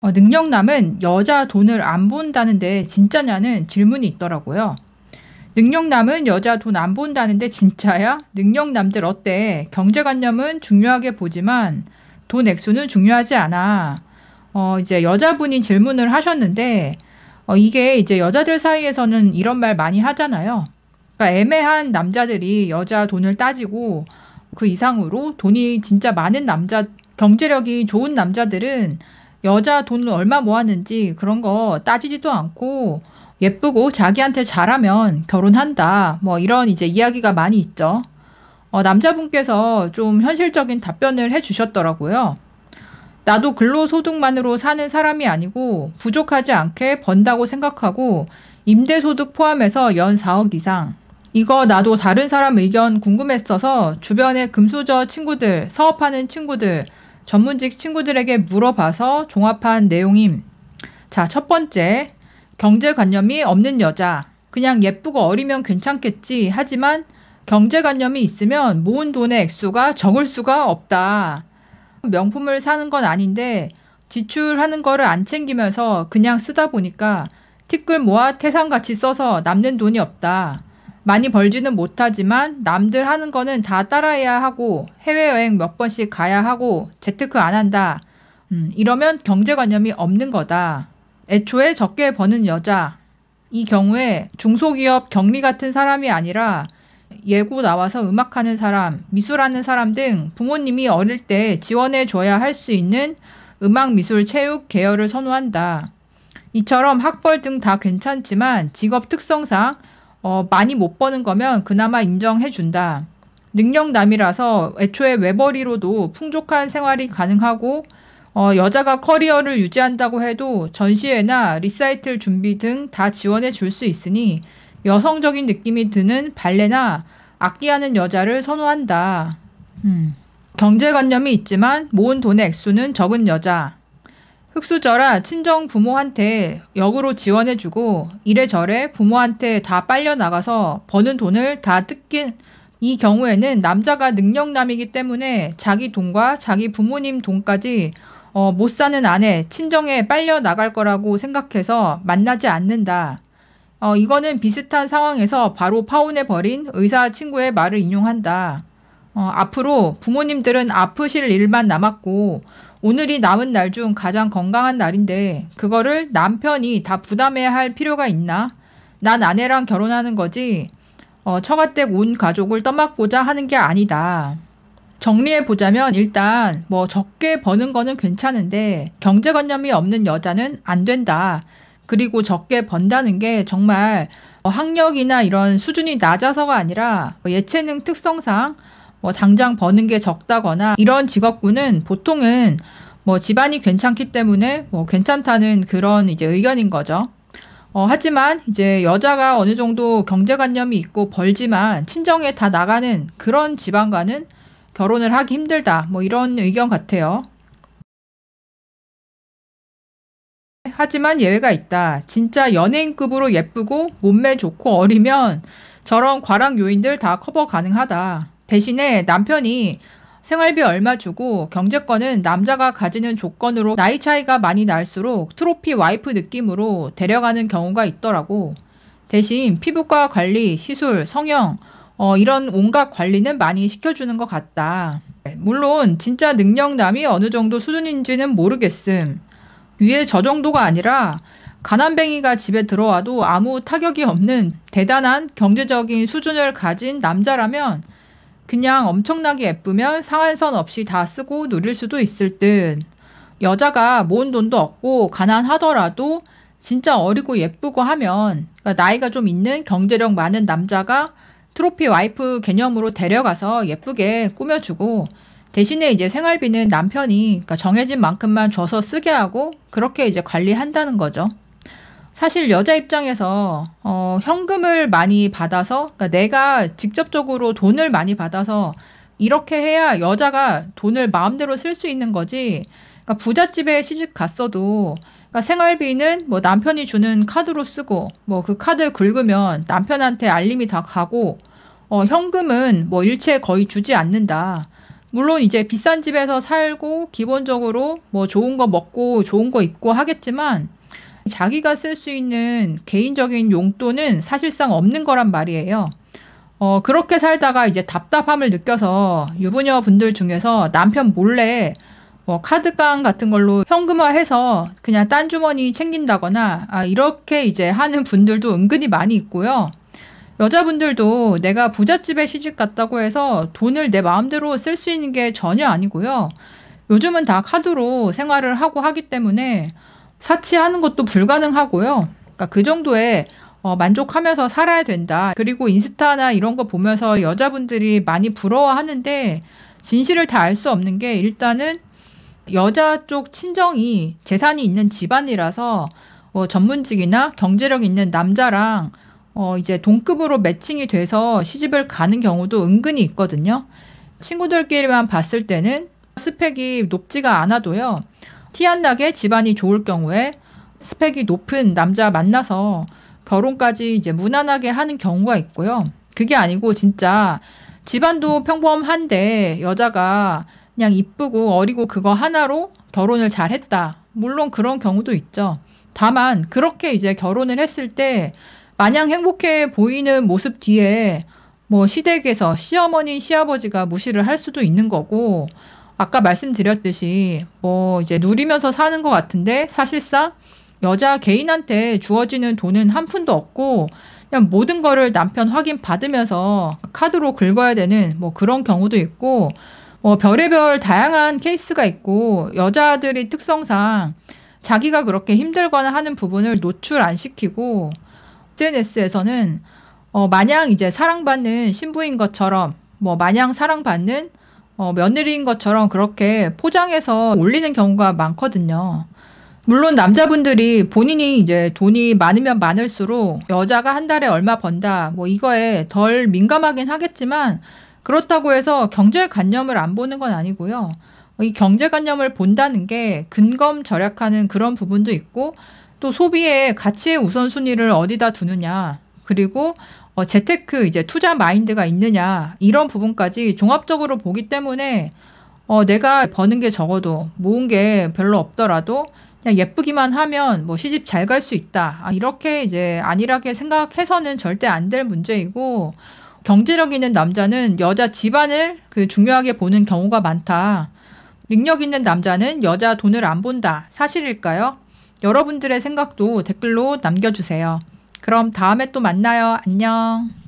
어, 능력남은 여자 돈을 안 본다는데 진짜냐는 질문이 있더라고요. 능력남은 여자 돈 안 본다는데 진짜야? 능력남들 어때? 경제관념은 중요하게 보지만 돈 액수는 중요하지 않아. 어, 이제 여자분이 질문을 하셨는데 어, 이게 이제 여자들 사이에서는 이런 말 많이 하잖아요. 그러니까 애매한 남자들이 여자 돈을 따지고 그 이상으로 돈이 진짜 많은 남자 경제력이 좋은 남자들은 여자 돈을 얼마 모았는지 그런 거 따지지도 않고 예쁘고 자기한테 잘하면 결혼한다. 뭐 이런 이제 이야기가 많이 있죠. 어, 남자분께서 좀 현실적인 답변을 해 주셨더라고요. 나도 근로소득만으로 사는 사람이 아니고 부족하지 않게 번다고 생각하고 임대소득 포함해서 연 4억 이상. 이거 나도 다른 사람 의견 궁금했어서 주변에 금수저 친구들, 사업하는 친구들, 전문직 친구들에게 물어봐서 종합한 내용임. 자, 첫 번째. 경제관념이 없는 여자. 그냥 예쁘고 어리면 괜찮겠지. 하지만 경제관념이 있으면 모은 돈의 액수가 적을 수가 없다. 명품을 사는 건 아닌데 지출하는 거를 안 챙기면서 그냥 쓰다 보니까 티끌 모아 태산같이 써서 남는 돈이 없다. 많이 벌지는 못하지만 남들 하는 거는 다 따라해야 하고 해외여행 몇 번씩 가야 하고 재테크 안 한다. 음, 이러면 경제관념이 없는 거다. 애초에 적게 버는 여자. 이 경우에 중소기업 경리 같은 사람이 아니라 예고 나와서 음악하는 사람, 미술하는 사람 등 부모님이 어릴 때 지원해 줘야 할 수 있는 음악, 미술, 체육 계열을 선호한다. 이처럼 학벌 등 다 괜찮지만 직업 특성상 어, 많이 못 버는 거면 그나마 인정해 준다. 능력남이라서 애초에 외벌이로도 풍족한 생활이 가능하고 어, 여자가 커리어를 유지한다고 해도 전시회나 리사이틀 준비 등 다 지원해 줄 수 있으니 여성적인 느낌이 드는 발레나 악기하는 여자를 선호한다. 음. 경제관념이 있지만 모은 돈의 액수는 적은 여자. 흑수저라 친정 부모한테 역으로 지원해주고 이래저래 부모한테 다 빨려나가서 버는 돈을 다 뜯긴 이 경우에는 남자가 능력남이기 때문에 자기 돈과 자기 부모님 돈까지 어, 못 사는 아내, 친정에 빨려 나갈 거라고 생각해서 만나지 않는다. 어, 이거는 비슷한 상황에서 바로 파혼해버린 의사 친구의 말을 인용한다. 어, 앞으로 부모님들은 아프실 일만 남았고, 오늘이 남은 날 중 가장 건강한 날인데 그거를 남편이 다 부담해야 할 필요가 있나? 난 아내랑 결혼하는 거지 어, 처가댁 온 가족을 떠맡고자 하는 게 아니다. 정리해 보자면 일단 뭐 적게 버는 거는 괜찮은데 경제관념이 없는 여자는 안 된다. 그리고 적게 번다는 게 정말 어, 학력이나 이런 수준이 낮아서가 아니라 뭐 예체능 특성상 뭐 당장 버는 게 적다거나 이런 직업군은 보통은 뭐 집안이 괜찮기 때문에 뭐 괜찮다는 그런 이제 의견인 거죠. 어, 하지만 이제 여자가 어느 정도 경제관념이 있고 벌지만 친정에 다 나가는 그런 집안과는 결혼을 하기 힘들다. 뭐 이런 의견 같아요. 하지만 예외가 있다. 진짜 연예인급으로 예쁘고 몸매 좋고 어리면 저런 과락 요인들 다 커버 가능하다. 대신에 남편이 생활비 얼마 주고 경제권은 남자가 가지는 조건으로 나이 차이가 많이 날수록 트로피 와이프 느낌으로 데려가는 경우가 있더라고. 대신 피부과 관리, 시술, 성형, 어, 이런 온갖 관리는 많이 시켜주는 것 같다. 물론 진짜 능력남이 어느 정도 수준인지는 모르겠음. 위에 저 정도가 아니라 가난뱅이가 집에 들어와도 아무 타격이 없는 대단한 경제적인 수준을 가진 남자라면 그냥 엄청나게 예쁘면 상한선 없이 다 쓰고 누릴 수도 있을 듯. 여자가 모은 돈도 없고 가난하더라도 진짜 어리고 예쁘고 하면 그러니까 나이가 좀 있는 경제력 많은 남자가 트로피 와이프 개념으로 데려가서 예쁘게 꾸며주고 대신에 이제 생활비는 남편이 그러니까 정해진 만큼만 줘서 쓰게 하고 그렇게 이제 관리한다는 거죠. 사실 여자 입장에서 어, 현금을 많이 받아서 그러니까 내가 직접적으로 돈을 많이 받아서 이렇게 해야 여자가 돈을 마음대로 쓸 수 있는 거지. 그러니까 부잣집에 시집 갔어도 그러니까 생활비는 뭐 남편이 주는 카드로 쓰고 뭐 그 카드 긁으면 남편한테 알림이 다 가고 어, 현금은 뭐 일체 거의 주지 않는다. 물론 이제 비싼 집에서 살고 기본적으로 뭐 좋은 거 먹고 좋은 거 입고 하겠지만 자기가 쓸 수 있는 개인적인 용돈은 사실상 없는 거란 말이에요. 어, 그렇게 살다가 이제 답답함을 느껴서 유부녀 분들 중에서 남편 몰래 뭐 카드깡 같은 걸로 현금화해서 그냥 딴 주머니 챙긴다거나 아, 이렇게 이제 하는 분들도 은근히 많이 있고요. 여자분들도 내가 부잣집에 시집 갔다고 해서 돈을 내 마음대로 쓸 수 있는 게 전혀 아니고요. 요즘은 다 카드로 생활을 하고 하기 때문에 사치하는 것도 불가능하고요. 그러니까 그정도에 어, 만족하면서 살아야 된다. 그리고 인스타나 이런 거 보면서 여자분들이 많이 부러워하는데 진실을 다 알 수 없는 게 일단은 여자 쪽 친정이 재산이 있는 집안이라서 어, 전문직이나 경제력 있는 남자랑 어, 이제 동급으로 매칭이 돼서 시집을 가는 경우도 은근히 있거든요. 친구들끼리만 봤을 때는 스펙이 높지가 않아도요. 티안 나게 집안이 좋을 경우에 스펙이 높은 남자 만나서 결혼까지 이제 무난하게 하는 경우가 있고요. 그게 아니고 진짜 집안도 평범한데 여자가 그냥 이쁘고 어리고 그거 하나로 결혼을 잘 했다. 물론 그런 경우도 있죠. 다만 그렇게 이제 결혼을 했을 때 마냥 행복해 보이는 모습 뒤에 뭐 시댁에서 시어머니, 시아버지가 무시를 할 수도 있는 거고 아까 말씀드렸듯이 뭐 이제 누리면서 사는 것 같은데 사실상 여자 개인한테 주어지는 돈은 한 푼도 없고 그냥 모든 거를 남편 확인 받으면서 카드로 긁어야 되는 뭐 그런 경우도 있고 뭐 별의별 다양한 케이스가 있고 여자들이 특성상 자기가 그렇게 힘들거나 하는 부분을 노출 안 시키고 SNS에서는 어 마냥 이제 사랑받는 신부인 것처럼 뭐 마냥 사랑받는 어, 며느리인 것처럼 그렇게 포장해서 올리는 경우가 많거든요. 물론 남자분들이 본인이 이제 돈이 많으면 많을수록 여자가 한 달에 얼마 번다 뭐 이거에 덜 민감하긴 하겠지만 그렇다고 해서 경제관념을 안 보는 건 아니고요. 이 경제관념을 본다는 게 근검 절약하는 그런 부분도 있고 또 소비의 가치의 우선순위를 어디다 두느냐 그리고 어, 재테크 이제 투자 마인드가 있느냐 이런 부분까지 종합적으로 보기 때문에 어, 내가 버는 게 적어도 모은 게 별로 없더라도 그냥 예쁘기만 하면 뭐 시집 잘 갈 수 있다 아, 이렇게 이제 안일하게 생각해서는 절대 안 될 문제이고 경제력 있는 남자는 여자 집안을 그 중요하게 보는 경우가 많다. 능력 있는 남자는 여자 돈을 안 본다. 사실일까요? 여러분들의 생각도 댓글로 남겨주세요. 그럼 다음에 또 만나요. 안녕.